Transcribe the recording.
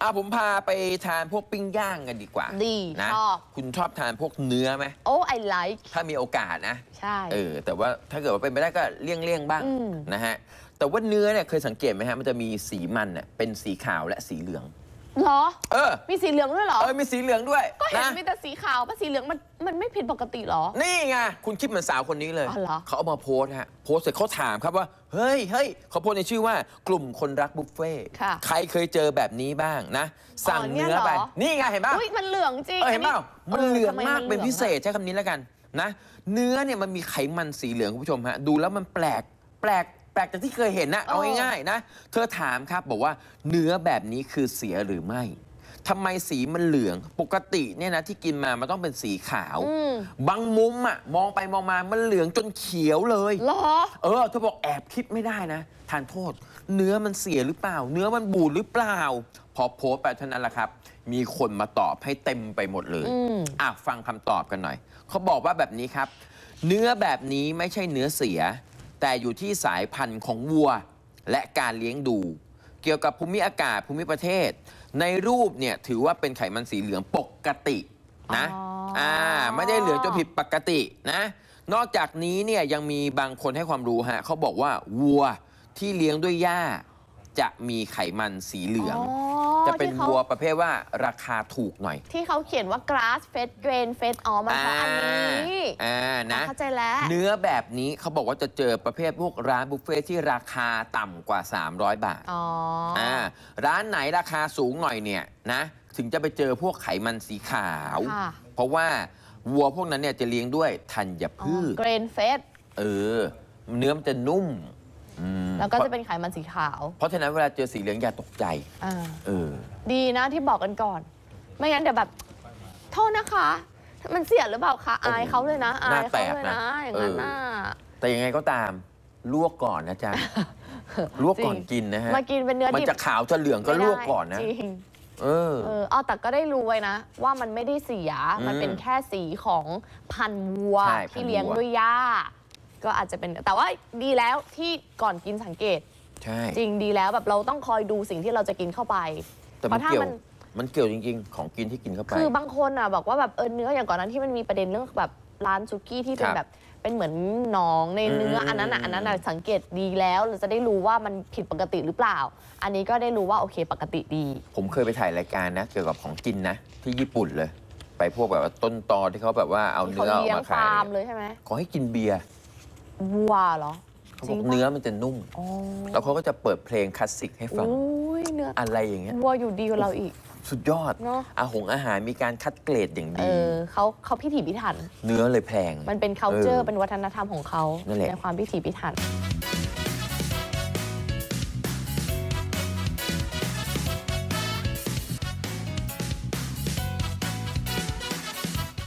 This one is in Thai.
เอาผมพาไปทานพวกปิ้งย่างกันดีกว่า ดีนะชอบ คุณชอบทานพวกเนื้อไหม โอ้ไอไลค์ถ้ามีโอกาสนะ ใช่ เออแต่ว่าถ้าเกิดว่าเป็นไปได้ก็เลี่ยงเลี่ยงบ้างนะฮะ แต่ว่าเนื้อเนี่ยเคยสังเกตไหมฮะ มันจะมีสีมันเน่ยเป็นสีขาวและสีเหลืองหรอเออมีสีเหลืองด้วยเหรอ เออมีสีเหลืองด้วย ก็เห็นมีแต่สีขาวป่ะสีเหลืองมันมันไม่ผิดปกติหรอ นี่ไง คุณคิดเหมือนสาวคนนี้เลยเขาเอามาโพสฮะ โพสเสร็จเขาถามครับว่า เฮ้ยเฮ้ยเขาโพสในชื่อว่ากลุ่มคนรักบุฟเฟ่ ใครเคยเจอแบบนี้บ้างนะ สั่งเนื้อไปนี่ไงเห็นป่ะมันเหลืองจริงเห็นป่ะมันเหลืองมากเป็นพิเศษใช้คำนี้แล้วกันนะ เนื้อเนี่ยมันมีไขมันสีเหลืองคุณผู้ชมฮะ ดูแล้วมันแปลก แปลกปลกจากที่เคยเห็นนะเอาง่ายๆ นะ เธอถามครับ บอกว่า เนื้อแบบนี้คือเสียหรือไม่ทำไมสีมันเหลือง ปกติเนี่ยนะ ที่กินมามันต้องเป็นสีขาวบางมุมอะมองไปมองมามันเหลืองจนเขียวเลยหรอเออเธอบอกแอบคิดไม่ได้นะทานโทษเนื้อมันเสียหรือเปล่า เนื้อมันบูดหรือเปล่า พอโพสไปเท่านั้นแหละครับ มีคนมาตอบให้เต็มไปหมดเลยอ่ะฟังคำตอบกันหน่อยเขาบอกว่าแบบนี้ครับ เนื้อแบบนี้ไม่ใช่เนื้อเสียแต่อยู่ที่สายพันธุ์ของวัวและการเลี้ยงดู เกี่ยวกับภูมิอากาศ ภูมิประเทศ ในรูปเนี่ยถือว่าเป็นไขมันสีเหลืองปกตินะอ่าไม่ได้เหลืองจนผิดปกตินะนอกจากนี้เนี่ยยังมีบางคนให้ความรู้ฮะเขาบอกว่า วัวที่เลี้ยงด้วยหญ้า จะมีไขมันสีเหลืองจะเป็นวัวประเภทว่าราคาถูกหน่อย ที่เขาเขียนว่า grass fed grain fed อ๋อมันเพราะอันนี้อ่านะเข้าใจแล้ว เนื้อแบบนี้เขาบอกว่าจะเจอประเภทพวกร้านบุฟเฟ่ที่ราคาต่ำกว่า 300 บาทอ๋ออ่าร้านไหนราคาสูงหน่อยเนี่ยนะถึงจะไปเจอพวกไขมันสีขาว เพราะว่าวัวพวกนั้นเนี่ยจะเลี้ยงด้วยธัญพืชเกรนเฟสเออเนื้อมันจะนุ่มแล้วก็จะเป็นไขมันสีขาว เพราะฉะนั้นเวลาเจอสีเหลืองอย่าตกใจเออ ดีนะที่บอกกันก่อน ไม่งั้นเดี๋ยวแบบโทษนะคะ มันเสียหรือเปล่าคะอายเขาเลยนะอายเขาเลยนะอย่างนั้นน่ะแต่ยังไงก็ตามลวกก่อนนะจ๊ะลวกก่อนกินนะฮะมากินเป็นเนื้อมันจะขาวจะเหลืองก็ลวกก่อนนะจริงเออเออาแต่ก็ได้รู้ไว้นะ ว่ามันไม่ได้เสียมันเป็นแค่สีของพันธุ์วัวที่เลี้ยงด้วยหญ้าก็อาจจะเป็นแต่ว่าดีแล้วที่ก่อนกินสังเกตใช่จริงดีแล้วแบบเราต้องคอยดูสิ่งที่เราจะกินเข้าไป แต่เพมันราะถ้าเกี่ยวมันมันเกี่ยวจริง ๆ ของกินที่กินเข้าไปคือบางคนอ่ะบอกว่าแบบเออเนื้ออย่างก่อนนั้นที่มันมีประเด็นเรื่องแบบ ร้านซุกี้ที่เป็นแบบเป็นเหมือนหนองในเนื้ออันนั้นอ่ะอันนั้นอ่ะสังเกตดีแล้ว เราจะได้รู้ว่ามันผิดปกติหรือเปล่า อันนี้ก็ได้รู้ว่าโอเคปกติดี ผมเคยไปถ่ายรายการนะเกี่ยวกับของกินนะ ที่ญี่ปุ่นเลย ไปพวกแบบว่าต้นตอที่เขาแบบว่าเอาเนื้อออกมาขายเลยใช่ไหมขอให้กินเบียร์วัวเหรอจริงเนื้อมันจะนุ่ม แล้วเขาก็จะเปิดเพลงคลาสสิกให้ฟังออะไรอย่างเงี้ยวัวอยู่ดีกว่าเราอีก สุดยอดเนอะอาหงอาหารมีการคัดเกรดอย่างดีอเขาเขาพิถีพิถัน เนื้อเลยแพง มันเป็นเคาเจอรอเป็นวัฒนธรรมของเขานั่นแหละในความพิถีพิถัน